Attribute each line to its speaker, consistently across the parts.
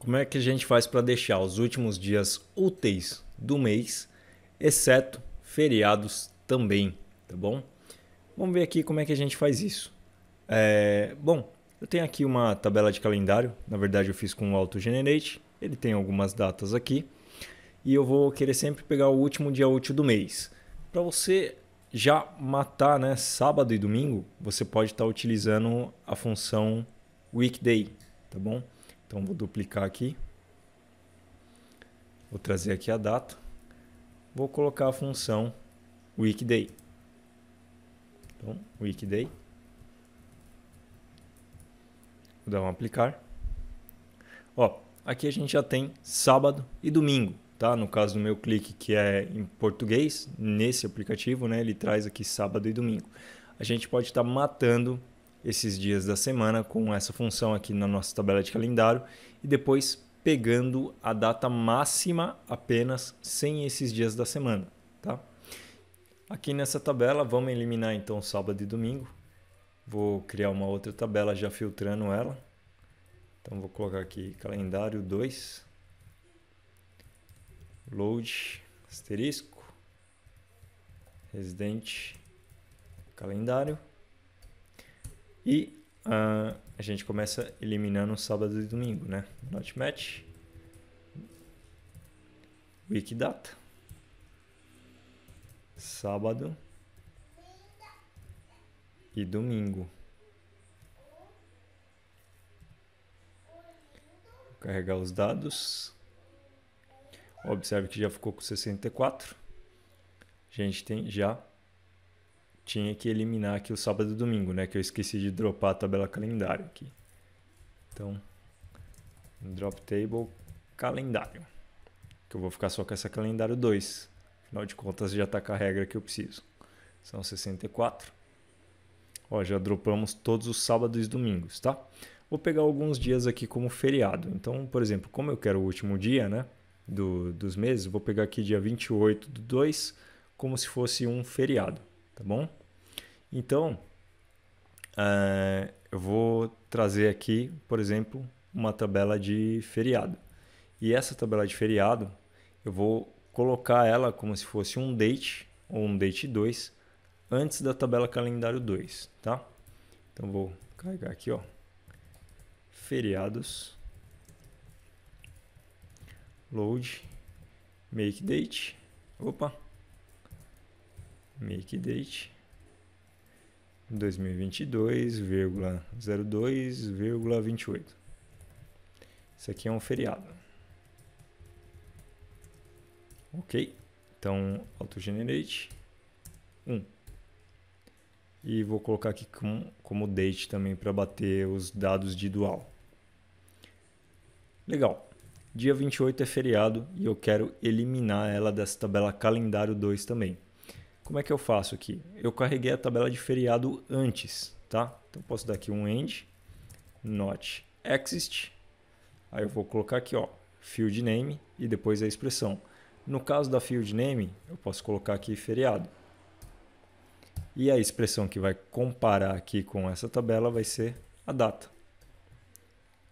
Speaker 1: Como é que a gente faz para deixar os últimos dias úteis do mês, exceto feriados também, tá bom? Vamos ver aqui como é que a gente faz isso. É, bom, eu tenho aqui uma tabela de calendário, na verdade eu fiz com o generate. ele tem algumas datas aqui, e eu vou querer sempre pegar o último dia útil do mês. Para você já matar né, sábado e domingo, você pode estar tá utilizando a função weekday, tá bom? Então vou duplicar aqui. Vou trazer aqui a data. Vou colocar a função weekday. Então, weekday. Vou dar um aplicar. Ó, aqui a gente já tem sábado e domingo, tá? No caso do meu clique que é em português, nesse aplicativo, né, ele traz aqui sábado e domingo. A gente pode estar tá matando esses dias da semana com essa função aqui na nossa tabela de calendário e depois pegando a data máxima apenas sem esses dias da semana, tá? Aqui nessa tabela vamos eliminar então sábado e domingo. Vou criar uma outra tabela já filtrando ela. Então vou colocar aqui calendário 2 load asterisco residente calendário e uh, a gente começa eliminando sábado e domingo, né? Not match. Week data. Sábado e domingo. Vou carregar os dados. Observe que já ficou com 64. A gente tem já tinha que eliminar aqui o sábado e domingo, né? Que eu esqueci de dropar a tabela calendário aqui. Então, drop table calendário. Que eu vou ficar só com essa calendário 2. Afinal de contas, já está com a regra que eu preciso. São 64. Ó, já dropamos todos os sábados e domingos, tá? Vou pegar alguns dias aqui como feriado. Então, por exemplo, como eu quero o último dia, né? Do, dos meses, vou pegar aqui dia 28 do 2 como se fosse um feriado, tá bom? Então, é, eu vou trazer aqui, por exemplo, uma tabela de feriado. E essa tabela de feriado, eu vou colocar ela como se fosse um date ou um date 2 antes da tabela calendário 2, tá? Então vou carregar aqui, ó. Feriados load make date. Opa. Make date 2022,02,28. Isso aqui é um feriado. Ok, então auto-generate 1. Um. E vou colocar aqui com, como date também para bater os dados de dual. Legal. Dia 28 é feriado e eu quero eliminar ela dessa tabela calendário 2 também. Como é que eu faço aqui? Eu carreguei a tabela de feriado antes, tá? Então posso dar aqui um end, not exist. Aí eu vou colocar aqui, ó, field name e depois a expressão. No caso da field name, eu posso colocar aqui feriado. E a expressão que vai comparar aqui com essa tabela vai ser a data.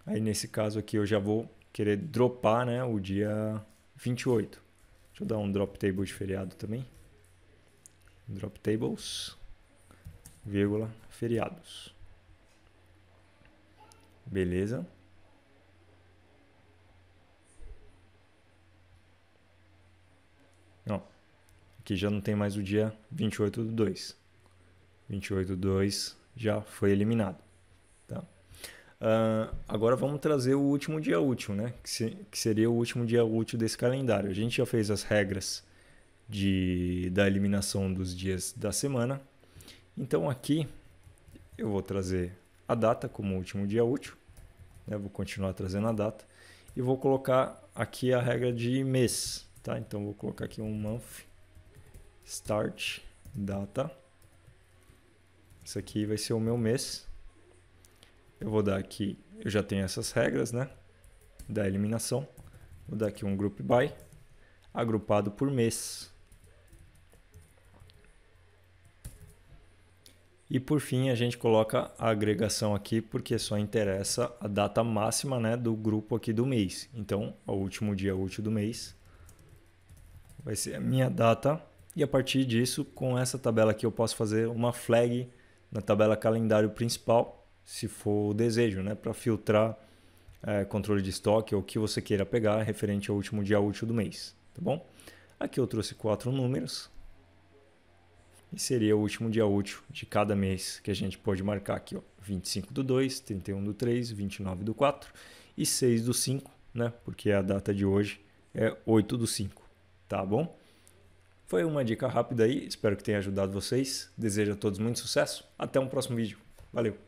Speaker 1: Aí nesse caso aqui eu já vou querer dropar né, o dia 28. Deixa eu dar um drop table de feriado também drop tables, vírgula, feriados. Beleza. Ó, aqui já não tem mais o dia 28 do 2. 28 do 2 já foi eliminado. Tá? Uh, agora vamos trazer o último dia útil, né? Que, se, que seria o último dia útil desse calendário. A gente já fez as regras de, da eliminação dos dias da semana. Então aqui eu vou trazer a data como último dia útil, né? vou continuar trazendo a data e vou colocar aqui a regra de mês, tá? Então vou colocar aqui um month start data. Isso aqui vai ser o meu mês. Eu vou dar aqui, eu já tenho essas regras, né? Da eliminação. Vou dar aqui um group by agrupado por mês. E por fim, a gente coloca a agregação aqui porque só interessa a data máxima né, do grupo aqui do mês. Então, o último dia útil do mês vai ser a minha data. E a partir disso, com essa tabela aqui, eu posso fazer uma flag na tabela calendário principal, se for o desejo, né, para filtrar é, controle de estoque ou o que você queira pegar referente ao último dia útil do mês. Tá bom? Aqui eu trouxe quatro números, e seria o último dia útil de cada mês que a gente pode marcar aqui, ó, 25 do 2, 31 do 3, 29 do 4 e 6 do 5, né? Porque a data de hoje é 8 do 5, tá bom? Foi uma dica rápida aí, espero que tenha ajudado vocês. Desejo a todos muito sucesso. Até um próximo vídeo. Valeu!